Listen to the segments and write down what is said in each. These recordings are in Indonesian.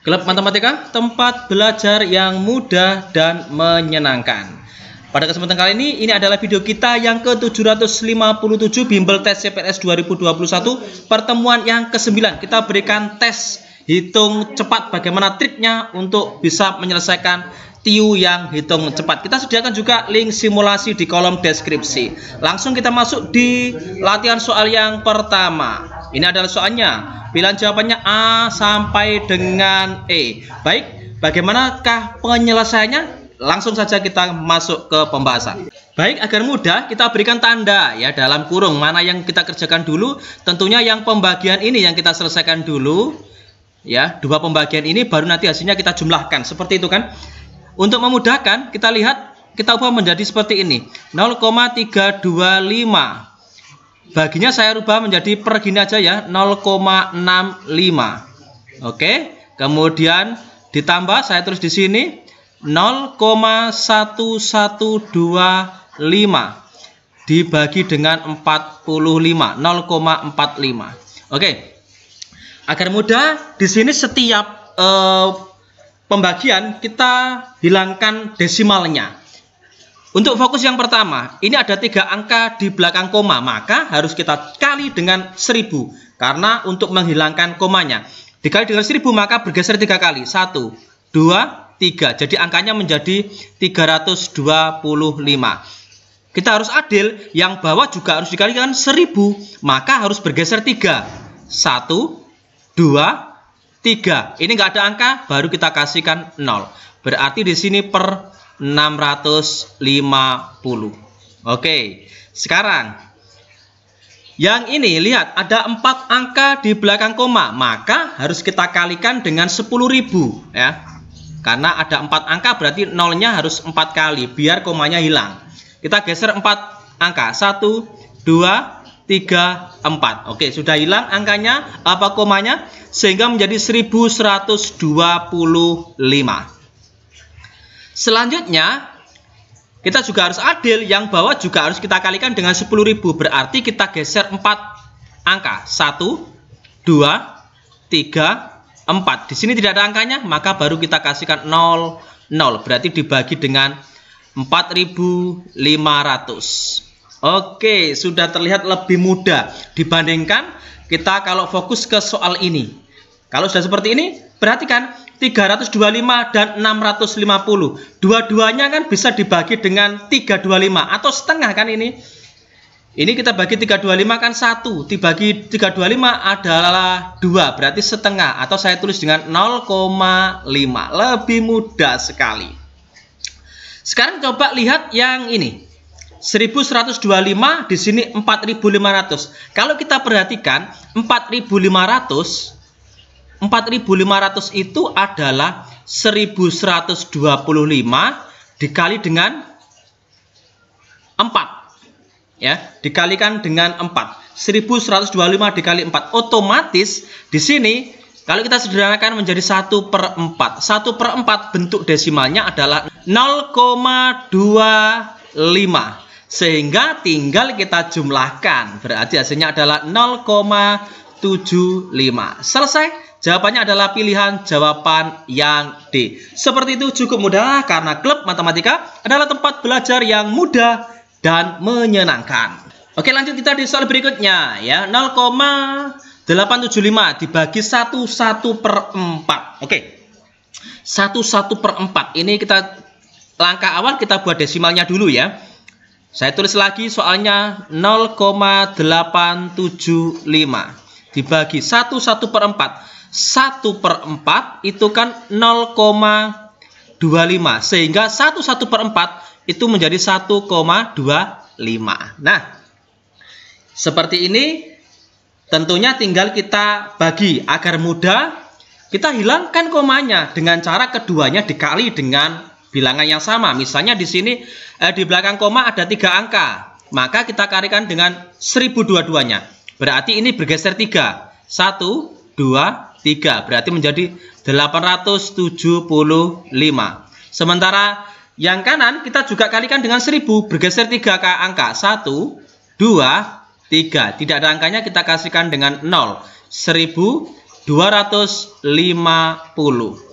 Gelap Matematika, tempat belajar yang mudah dan menyenangkan. Pada kesempatan kali ini, ini adalah video kita yang ke-757 Bimbel Tes CPNS 2021, pertemuan yang ke-9. Kita berikan tes hitung cepat bagaimana triknya untuk bisa menyelesaikan TIU yang hitung cepat. Kita sediakan juga link simulasi di kolom deskripsi. Langsung kita masuk di latihan soal yang pertama. Ini adalah soalnya. Pilihan jawabannya A sampai dengan E. Baik, bagaimanakah penyelesaiannya? Langsung saja kita masuk ke pembahasan. Baik, agar mudah kita berikan tanda ya dalam kurung mana yang kita kerjakan dulu. Tentunya yang pembagian ini yang kita selesaikan dulu. Ya, dua pembagian ini baru nanti hasilnya kita jumlahkan. Seperti itu kan? Untuk memudahkan, kita lihat kita ubah menjadi seperti ini. 0,325. Baginya saya rubah menjadi per gini aja ya, 0,65. Oke. Kemudian ditambah saya terus di sini 0,1125 dibagi dengan 45 0,45 Oke agar mudah di sini setiap eh, pembagian kita hilangkan desimalnya. Untuk fokus yang pertama, ini ada tiga angka di belakang koma, maka harus kita kali dengan 1000 karena untuk menghilangkan komanya. Dikali dengan 1000 maka bergeser tiga kali, 1, 2, 3. Jadi angkanya menjadi 325. Kita harus adil, yang bawah juga harus dikalikan 1000, maka harus bergeser 3. 1, 2, 3. Ini enggak ada angka, baru kita kasihkan 0. Berarti di sini per 650. Oke, sekarang yang ini lihat ada 4 angka di belakang koma, maka harus kita kalikan dengan 10.000 ya. Karena ada 4 angka berarti nolnya harus 4 kali biar komanya hilang. Kita geser 4 angka. 1 2 3, 4. Oke, sudah hilang angkanya, apa komanya, sehingga menjadi 1125. Selanjutnya, kita juga harus adil, yang bawah juga harus kita kalikan dengan 10.000. Berarti kita geser 4 angka. 1, 2, 3, 4. Di sini tidak ada angkanya, maka baru kita kasihkan 0, 0. Berarti dibagi dengan 4.500. Oke, sudah terlihat lebih mudah dibandingkan kita kalau fokus ke soal ini. Kalau sudah seperti ini, perhatikan 325 dan 650. Dua-duanya kan bisa dibagi dengan 325 atau setengah kan ini. Ini kita bagi 325 kan 1, dibagi 325 adalah 2, berarti setengah atau saya tulis dengan 0,5. Lebih mudah sekali. Sekarang coba lihat yang ini. 1125 di sini 4500. Kalau kita perhatikan 4500 4500 itu adalah 1125 dikali dengan 4. Ya, dikalikan dengan 4. 1125 dikali 4 otomatis di sini kalau kita sederhanakan menjadi 1 per 4 1 per 4 bentuk desimalnya adalah 0,25 sehingga tinggal kita jumlahkan. Berarti hasilnya adalah 0,75. Selesai. Jawabannya adalah pilihan jawaban yang D. Seperti itu cukup mudah karena klub matematika adalah tempat belajar yang mudah dan menyenangkan. Oke lanjut kita di soal berikutnya ya 0,875 dibagi 11 per 4 Oke 11 per 4 ini kita langkah awal kita buat desimalnya dulu ya saya tulis lagi soalnya 0,875 dibagi 1 1 per 4 1 per 4 itu kan 0,25 sehingga 1 1 per 4 itu menjadi 1,25 nah seperti ini tentunya tinggal kita bagi agar mudah kita hilangkan komanya dengan cara keduanya dikali dengan bilangan yang sama. Misalnya di sini eh, di belakang koma ada tiga angka, maka kita kalikan dengan 1022-nya. Berarti ini bergeser 3. 1, 2, 3. Berarti menjadi 875. Sementara yang kanan kita juga kalikan dengan 1000, bergeser 3 ke angka. 1, 2, 3. Tidak ada angkanya kita kasihkan dengan 0. 1250.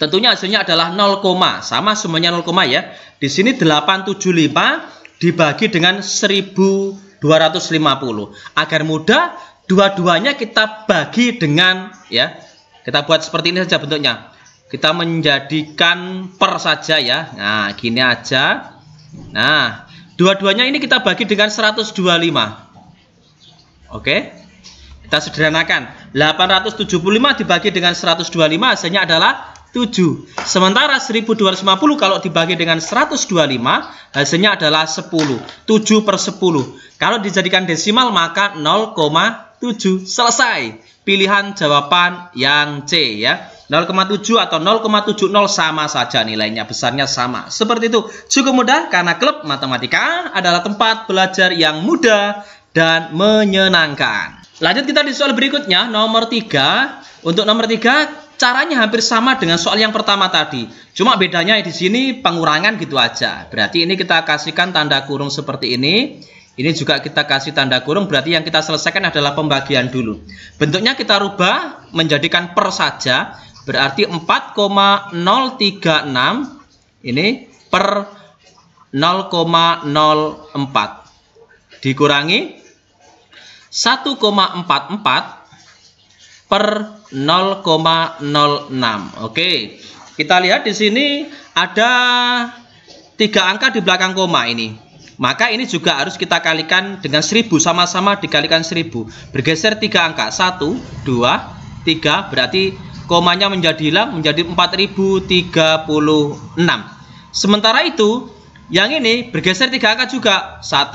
Tentunya hasilnya adalah 0, sama semuanya 0, ya. Di sini 875 dibagi dengan 1250. Agar mudah, dua-duanya kita bagi dengan ya. Kita buat seperti ini saja bentuknya. Kita menjadikan per saja ya. Nah, gini aja. Nah, dua-duanya ini kita bagi dengan 125. Oke. Kita sederhanakan. 875 dibagi dengan 125 hasilnya adalah 7. Sementara 1250 kalau dibagi dengan 125 hasilnya adalah 10. 7 per 10. Kalau dijadikan desimal maka 0,7. Selesai. Pilihan jawaban yang C ya. 0,7 atau 0,70 sama saja nilainya besarnya sama. Seperti itu. Cukup mudah karena klub matematika adalah tempat belajar yang mudah dan menyenangkan. Lanjut kita di soal berikutnya nomor 3. Untuk nomor 3 caranya hampir sama dengan soal yang pertama tadi. Cuma bedanya di sini pengurangan gitu aja. Berarti ini kita kasihkan tanda kurung seperti ini. Ini juga kita kasih tanda kurung, berarti yang kita selesaikan adalah pembagian dulu. Bentuknya kita rubah menjadikan per saja, berarti 4,036 ini per 0,04 dikurangi 1,44 per 0,06. Oke, kita lihat di sini ada tiga angka di belakang koma ini. Maka ini juga harus kita kalikan dengan 1000 sama-sama dikalikan 1000. Bergeser tiga angka 1, 2, 3 berarti komanya menjadi hilang menjadi 4036. Sementara itu yang ini bergeser tiga angka juga 1,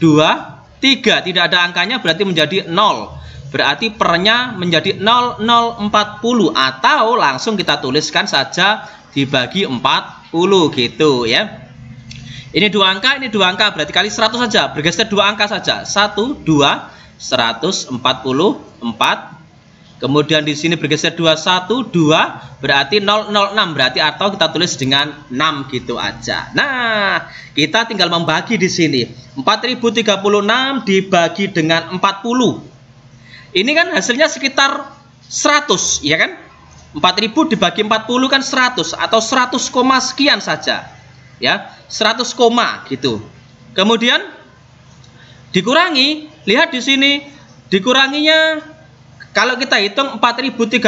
2, 3 tidak ada angkanya berarti menjadi 0 berarti pernya menjadi 0040 atau langsung kita tuliskan saja dibagi 40 gitu ya ini dua angka ini dua angka berarti kali 100 saja bergeser dua angka saja 1 2 144 kemudian di sini bergeser 2 berarti 006 berarti atau kita tulis dengan 6 gitu aja nah kita tinggal membagi di sini 4036 dibagi dengan 40 ini kan hasilnya sekitar 100, ya kan? 4000 dibagi 40 kan 100 atau 100 koma sekian saja. Ya, 100 koma gitu. Kemudian dikurangi, lihat di sini dikuranginya kalau kita hitung 4036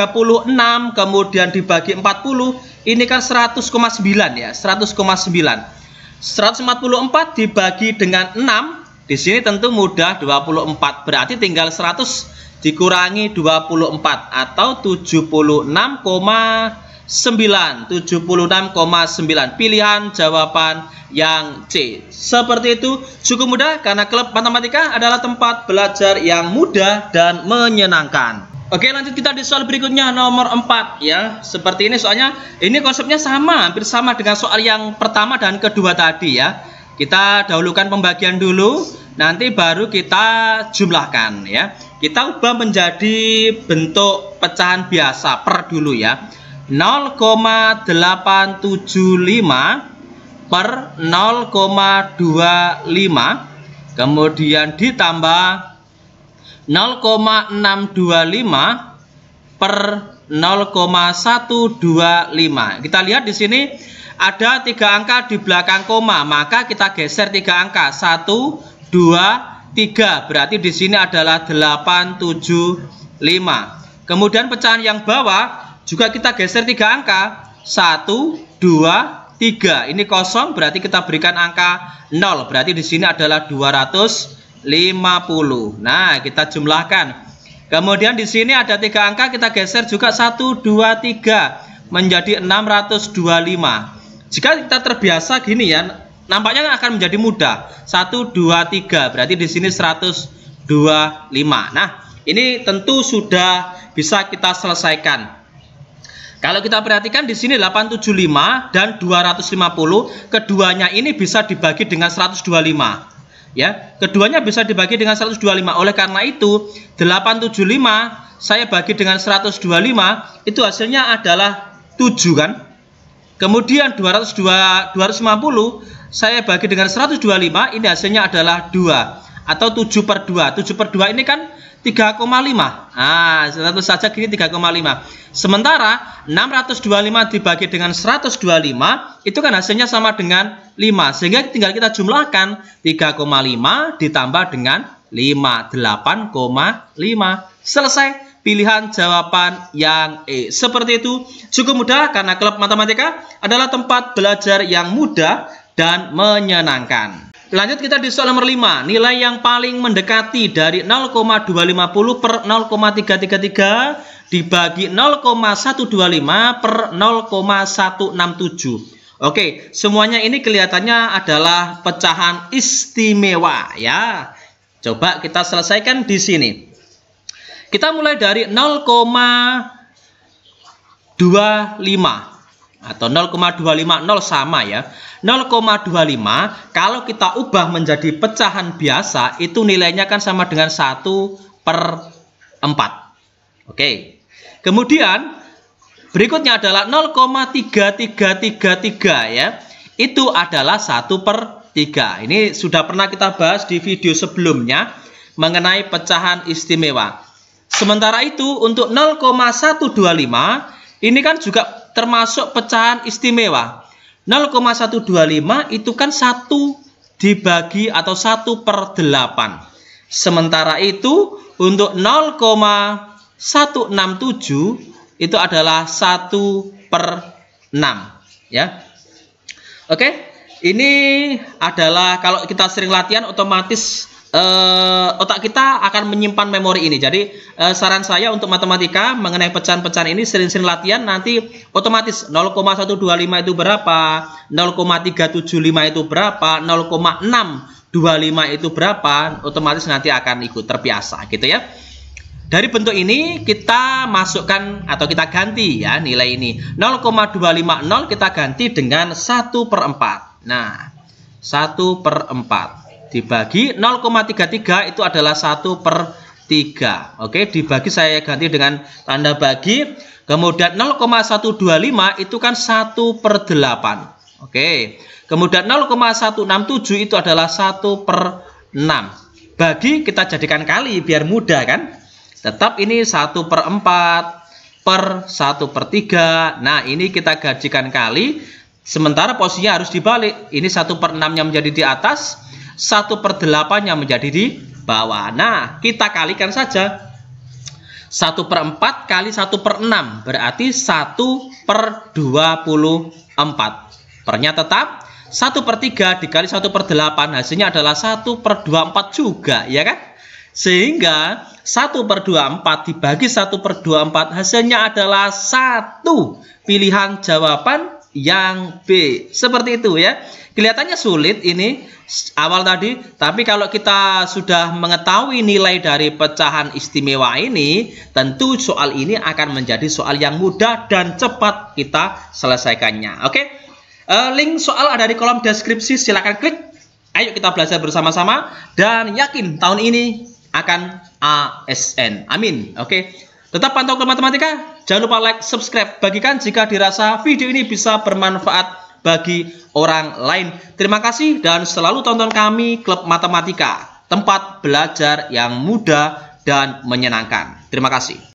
kemudian dibagi 40 ini kan 100,9 ya, 100,9. 144 dibagi dengan 6 di sini tentu mudah 24 berarti tinggal 100 dikurangi 24 atau 76,9 76,9 pilihan jawaban yang C seperti itu cukup mudah karena klub matematika adalah tempat belajar yang mudah dan menyenangkan Oke lanjut kita di soal berikutnya nomor 4 ya Seperti ini soalnya ini konsepnya sama hampir sama dengan soal yang pertama dan kedua tadi ya kita dahulukan pembagian dulu, nanti baru kita jumlahkan ya. Kita ubah menjadi bentuk pecahan biasa per dulu ya. 0,875 per 0,25 kemudian ditambah 0,625 per 0,125. Kita lihat di sini ada tiga angka di belakang koma, maka kita geser tiga angka. satu dua tiga. Berarti di sini adalah delapan tujuh lima. Kemudian pecahan yang bawah juga kita geser tiga angka. satu dua tiga. Ini kosong berarti kita berikan angka nol. Berarti di sini adalah dua ratus lima puluh. Nah, kita jumlahkan. Kemudian di sini ada tiga angka kita geser juga satu dua tiga menjadi 625. Jika kita terbiasa gini ya, nampaknya akan menjadi mudah. 1 2 3 berarti di sini 125. Nah, ini tentu sudah bisa kita selesaikan. Kalau kita perhatikan di sini 875 dan 250, keduanya ini bisa dibagi dengan 125. Ya, keduanya bisa dibagi dengan 125. Oleh karena itu, 875 saya bagi dengan 125 itu hasilnya adalah 7 kan? Kemudian 202, 250 saya bagi dengan 125, ini hasilnya adalah 2 atau 7 per 2. 7 per 2 ini kan 3,5. Nah, tentu saja gini 3,5. Sementara 625 dibagi dengan 125, itu kan hasilnya sama dengan 5. Sehingga tinggal kita jumlahkan 3,5 ditambah dengan 5, 8,5. Selesai pilihan jawaban yang E. Seperti itu, cukup mudah karena klub matematika adalah tempat belajar yang mudah dan menyenangkan. Lanjut kita di soal nomor 5, nilai yang paling mendekati dari 0,250 per 0,333 dibagi 0,125 per 0,167. Oke, semuanya ini kelihatannya adalah pecahan istimewa ya. Coba kita selesaikan di sini. Kita mulai dari 0,25 atau 0,250 sama ya 0,25 kalau kita ubah menjadi pecahan biasa itu nilainya kan sama dengan 1 per 4 oke kemudian berikutnya adalah 0,3333 ya itu adalah 1 per 3 ini sudah pernah kita bahas di video sebelumnya mengenai pecahan istimewa Sementara itu untuk 0,125 ini kan juga termasuk pecahan istimewa. 0,125 itu kan 1 dibagi atau 1 per 8. Sementara itu untuk 0,167 itu adalah 1 per 6. Ya. Oke, ini adalah kalau kita sering latihan otomatis uh, otak kita akan menyimpan memori ini. Jadi uh, saran saya untuk matematika mengenai pecahan-pecahan ini sering-sering latihan nanti otomatis 0,125 itu berapa, 0,375 itu berapa, 0,625 itu berapa, otomatis nanti akan ikut terbiasa gitu ya. Dari bentuk ini kita masukkan atau kita ganti ya nilai ini 0,250 kita ganti dengan 1 per 4 Nah 1 per 4 dibagi 0,33 itu adalah 1 per 3 oke dibagi saya ganti dengan tanda bagi kemudian 0,125 itu kan 1 per 8 oke kemudian 0,167 itu adalah 1 per 6 bagi kita jadikan kali biar mudah kan tetap ini 1 per 4 per 1 per 3 nah ini kita gajikan kali Sementara posisinya harus dibalik. Ini 1 per 6-nya menjadi di atas, 1 per 8 yang menjadi di bawah. Nah, kita kalikan saja. 1 per 4 kali 1 per 6 berarti 1 per 24. Pernya tetap 1 per 3 dikali 1 per 8 hasilnya adalah 1 per 24 juga ya kan? Sehingga 1 per 24 dibagi 1 per 24 hasilnya adalah 1 pilihan jawaban yang B. Seperti itu ya. Kelihatannya sulit ini awal tadi, tapi kalau kita sudah mengetahui nilai dari pecahan istimewa ini, tentu soal ini akan menjadi soal yang mudah dan cepat kita selesaikannya. Oke. Uh, link soal ada di kolom deskripsi, silahkan klik. Ayo kita belajar bersama-sama dan yakin tahun ini akan ASN. Amin. Oke. Tetap pantau ke matematika Jangan lupa like, subscribe, bagikan jika dirasa video ini bisa bermanfaat bagi orang lain. Terima kasih dan selalu tonton kami Klub Matematika, tempat belajar yang mudah dan menyenangkan. Terima kasih.